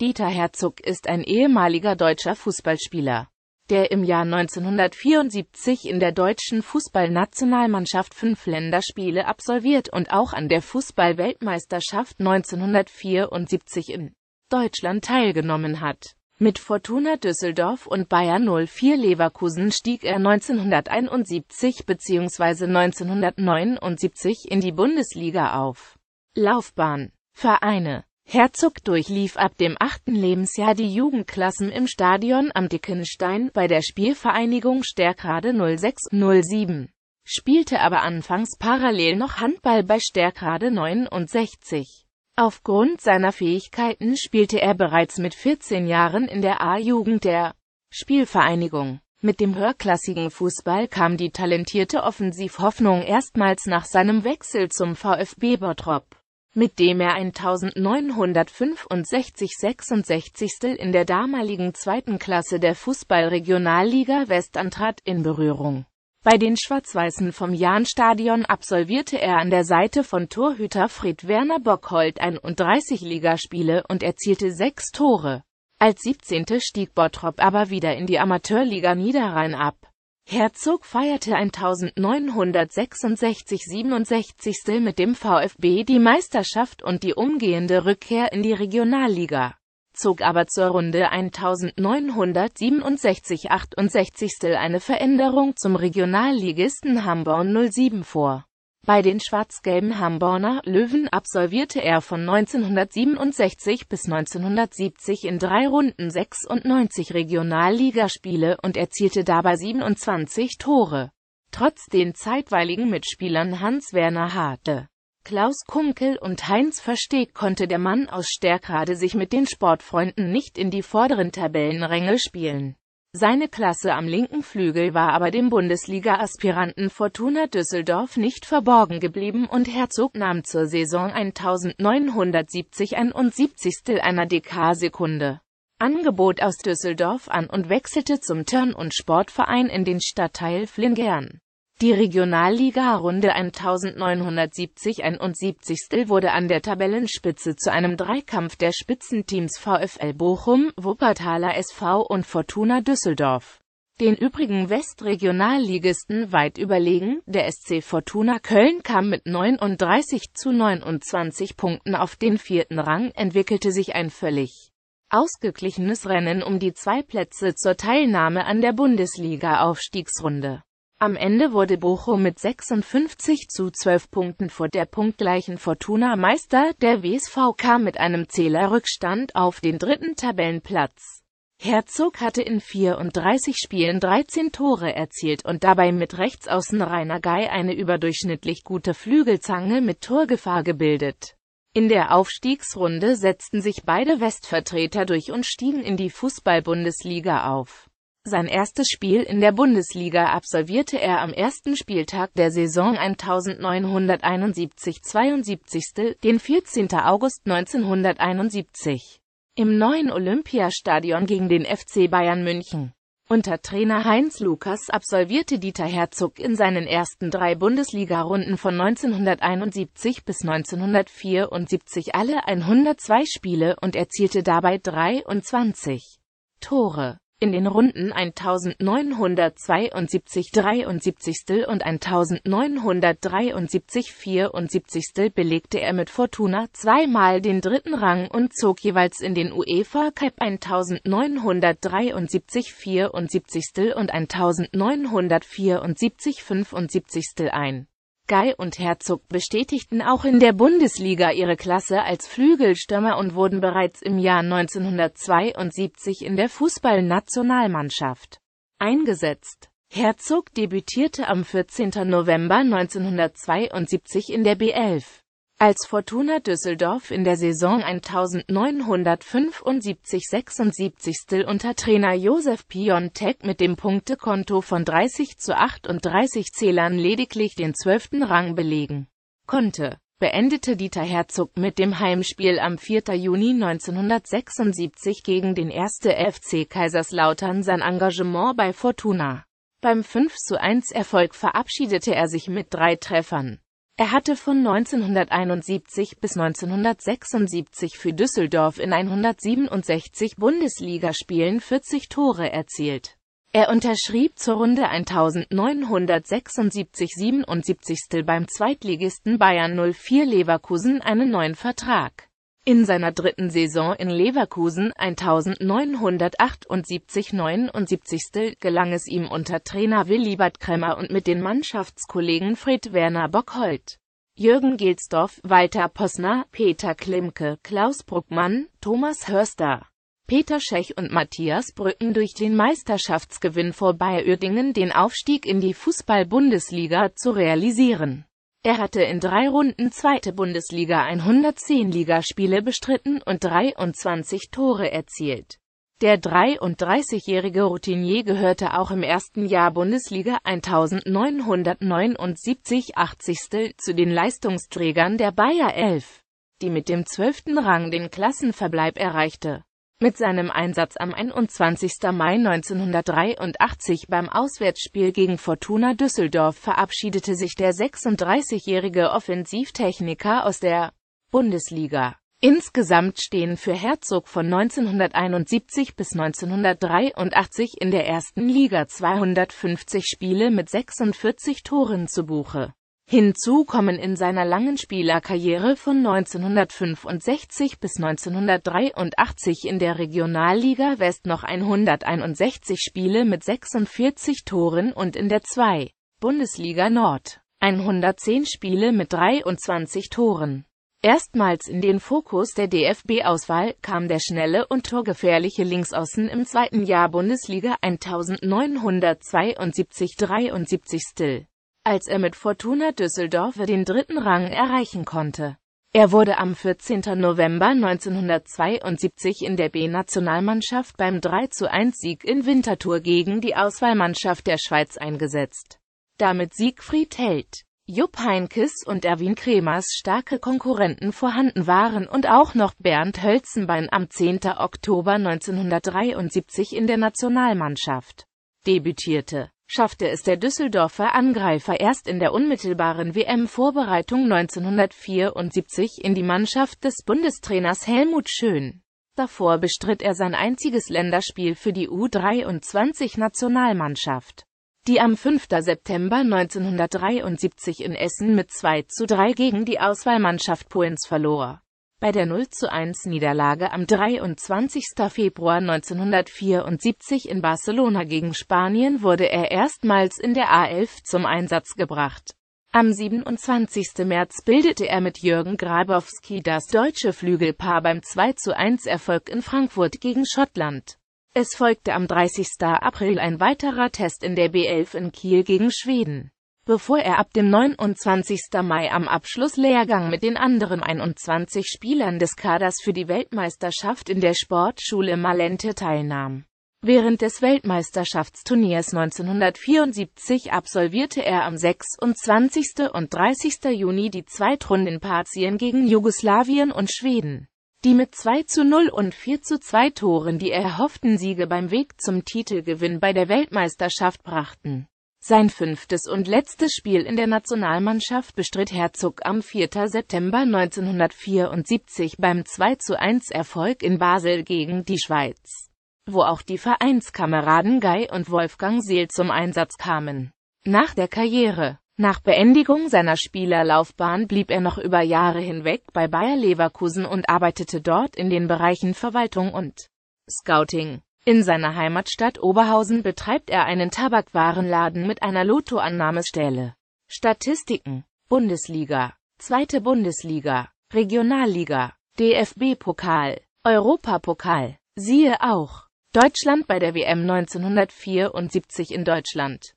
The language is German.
Dieter Herzog ist ein ehemaliger deutscher Fußballspieler, der im Jahr 1974 in der deutschen Fußballnationalmannschaft fünf Länderspiele absolviert und auch an der Fußballweltmeisterschaft 1974 in Deutschland teilgenommen hat. Mit Fortuna Düsseldorf und Bayern 04 Leverkusen stieg er 1971 bzw. 1979 in die Bundesliga auf. Laufbahn Vereine Herzog durchlief ab dem achten Lebensjahr die Jugendklassen im Stadion am Dickenstein, bei der Spielvereinigung Stärkrade 06/07, spielte aber anfangs parallel noch Handball bei Stärkrade 69. Aufgrund seiner Fähigkeiten spielte er bereits mit 14 Jahren in der A-Jugend der Spielvereinigung. Mit dem höherklassigen Fußball kam die talentierte Offensivhoffnung erstmals nach seinem Wechsel zum VfB Bottrop mit dem er 1965 66. in der damaligen zweiten Klasse der Fußballregionalliga West antrat, in Berührung. Bei den Schwarz-Weißen vom Jahnstadion absolvierte er an der Seite von Torhüter Fred Werner Bockhold 31 Ligaspiele und erzielte sechs Tore. Als 17. stieg Bottrop aber wieder in die Amateurliga Niederrhein ab. Herzog feierte 1966-67. mit dem VfB die Meisterschaft und die umgehende Rückkehr in die Regionalliga, zog aber zur Runde 1967-68 eine Veränderung zum Regionalligisten Hamburg 07 vor bei den schwarz-gelben Hamborner Löwen absolvierte er von 1967 bis 1970 in drei Runden 96 Regionalligaspiele und erzielte dabei 27 Tore. Trotz den zeitweiligen Mitspielern Hans-Werner Harte, Klaus Kunkel und Heinz Versteg konnte der Mann aus Stärkrade sich mit den Sportfreunden nicht in die vorderen Tabellenränge spielen. Seine Klasse am linken Flügel war aber dem Bundesliga-Aspiranten Fortuna Düsseldorf nicht verborgen geblieben und Herzog nahm zur Saison 1970 und siebzigstel einer Dk-Sekunde Angebot aus Düsseldorf an und wechselte zum Turn- und Sportverein in den Stadtteil Flingern. Die Regionalliga-Runde 1970-71 wurde an der Tabellenspitze zu einem Dreikampf der Spitzenteams VfL Bochum, Wuppertaler SV und Fortuna Düsseldorf. Den übrigen Westregionalligisten weit überlegen, der SC Fortuna Köln kam mit 39 zu 29 Punkten auf den vierten Rang, entwickelte sich ein völlig ausgeglichenes Rennen um die zwei Plätze zur Teilnahme an der Bundesliga-Aufstiegsrunde. Am Ende wurde Bochum mit 56 zu 12 Punkten vor der punktgleichen Fortuna Meister, der WSV kam mit einem Zählerrückstand auf den dritten Tabellenplatz. Herzog hatte in 34 Spielen 13 Tore erzielt und dabei mit Rechtsaußen Rainer Gei eine überdurchschnittlich gute Flügelzange mit Torgefahr gebildet. In der Aufstiegsrunde setzten sich beide Westvertreter durch und stiegen in die Fußball-Bundesliga auf. Sein erstes Spiel in der Bundesliga absolvierte er am ersten Spieltag der Saison 1971-72, den 14. August 1971, im neuen Olympiastadion gegen den FC Bayern München. Unter Trainer Heinz Lukas absolvierte Dieter Herzog in seinen ersten drei Bundesliga-Runden von 1971 bis 1974 alle 102 Spiele und erzielte dabei 23 Tore in den Runden 1972 73. und 1973 74. belegte er mit Fortuna zweimal den dritten Rang und zog jeweils in den UEFA Cup 1973 74. und 1974 75. ein Guy und Herzog bestätigten auch in der Bundesliga ihre Klasse als Flügelstürmer und wurden bereits im Jahr 1972 in der Fußballnationalmannschaft eingesetzt. Herzog debütierte am 14. November 1972 in der B11. Als Fortuna Düsseldorf in der Saison 1975-76 unter Trainer Josef Piontek mit dem Punktekonto von 30 zu 38 Zählern lediglich den 12. Rang belegen konnte, beendete Dieter Herzog mit dem Heimspiel am 4. Juni 1976 gegen den 1. FC Kaiserslautern sein Engagement bei Fortuna. Beim 5 zu 1 Erfolg verabschiedete er sich mit drei Treffern. Er hatte von 1971 bis 1976 für Düsseldorf in 167 Bundesligaspielen 40 Tore erzielt. Er unterschrieb zur Runde 1976 77. beim Zweitligisten Bayern 04 Leverkusen einen neuen Vertrag in seiner dritten Saison in Leverkusen 1978-79 gelang es ihm unter Trainer Willibald Kremer und mit den Mannschaftskollegen Fred Werner Bockholt, Jürgen Gelsdorf, Walter Posner, Peter Klimke, Klaus Bruckmann, Thomas Hörster, Peter Schech und Matthias Brücken durch den Meisterschaftsgewinn vor Bayer Uerdingen den Aufstieg in die Fußball-Bundesliga zu realisieren er hatte in drei Runden zweite Bundesliga 110 Ligaspiele bestritten und 23 Tore erzielt. Der 33-jährige Routinier gehörte auch im ersten Jahr Bundesliga 1979-80 zu den Leistungsträgern der Bayer 11, die mit dem 12. Rang den Klassenverbleib erreichte mit seinem Einsatz am 21. Mai 1983 beim Auswärtsspiel gegen Fortuna Düsseldorf verabschiedete sich der 36-jährige Offensivtechniker aus der Bundesliga. Insgesamt stehen für Herzog von 1971 bis 1983 in der ersten Liga 250 Spiele mit 46 Toren zu Buche Hinzu kommen in seiner langen Spielerkarriere von 1965 bis 1983 in der Regionalliga West noch 161 Spiele mit 46 Toren und in der 2. Bundesliga Nord 110 Spiele mit 23 Toren. Erstmals in den Fokus der DFB-Auswahl kam der schnelle und torgefährliche Linksaußen im zweiten Jahr Bundesliga 1972-73 Still als er mit Fortuna Düsseldorf den dritten Rang erreichen konnte. Er wurde am 14. November 1972 in der B-Nationalmannschaft beim 3-1-Sieg in Winterthur gegen die Auswahlmannschaft der Schweiz eingesetzt. Damit Siegfried Held, Jupp Heinkes und Erwin Kremers starke Konkurrenten vorhanden waren und auch noch Bernd Hölzenbein am 10. Oktober 1973 in der Nationalmannschaft debütierte schaffte es der Düsseldorfer Angreifer erst in der unmittelbaren WM-Vorbereitung 1974 in die Mannschaft des Bundestrainers Helmut Schön. Davor bestritt er sein einziges Länderspiel für die U23-Nationalmannschaft, die am 5. September 1973 in Essen mit 2 zu 3 gegen die Auswahlmannschaft Polens verlor. Bei der 0-1-Niederlage am 23. Februar 1974 in Barcelona gegen Spanien wurde er erstmals in der A11 zum Einsatz gebracht. Am 27. März bildete er mit Jürgen Grabowski das deutsche Flügelpaar beim 2-1-Erfolg in Frankfurt gegen Schottland. Es folgte am 30. April ein weiterer Test in der B11 in Kiel gegen Schweden bevor er ab dem 29. Mai am Abschlusslehrgang mit den anderen 21 Spielern des Kaders für die Weltmeisterschaft in der Sportschule Malente teilnahm. Während des Weltmeisterschaftsturniers 1974 absolvierte er am 26. und 30. Juni die Zweitrunden Partien gegen Jugoslawien und Schweden die mit 2 zu 0 und 4 zu 2 Toren die erhofften Siege beim Weg zum Titelgewinn bei der Weltmeisterschaft brachten. Sein fünftes und letztes Spiel in der Nationalmannschaft bestritt Herzog am 4. September 1974 beim 2 zu 1 Erfolg in Basel gegen die Schweiz, wo auch die Vereinskameraden Guy und Wolfgang Seel zum Einsatz kamen. Nach der Karriere nach Beendigung seiner Spielerlaufbahn blieb er noch über Jahre hinweg bei Bayer Leverkusen und arbeitete dort in den Bereichen Verwaltung und Scouting. In seiner Heimatstadt Oberhausen betreibt er einen Tabakwarenladen mit einer Lottoannahmestelle. Statistiken Bundesliga, Zweite Bundesliga, Regionalliga, DFB-Pokal, Europapokal, siehe auch Deutschland bei der WM 1974 in Deutschland